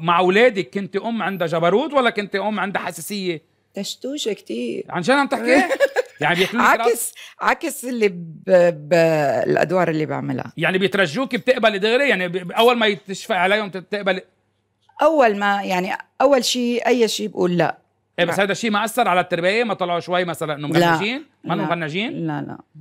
مع اولادك كنت ام عندها جبروت ولا كنت ام عندها حساسيه تشتوشه كتير عن جد عم تحكي يعني عكس عكس اللي ب... ب... الادوار اللي بعملها يعني بيترجوك بتقبلي دغري يعني ب... اول ما يتشفى عليهم بتقبلي اول ما يعني اول شيء اي شيء بقول لا ايه بس هذا الشيء ما اثر على التربيه ما طلعوا شوي مثلا انه مغنجين ما مغنجين لا لا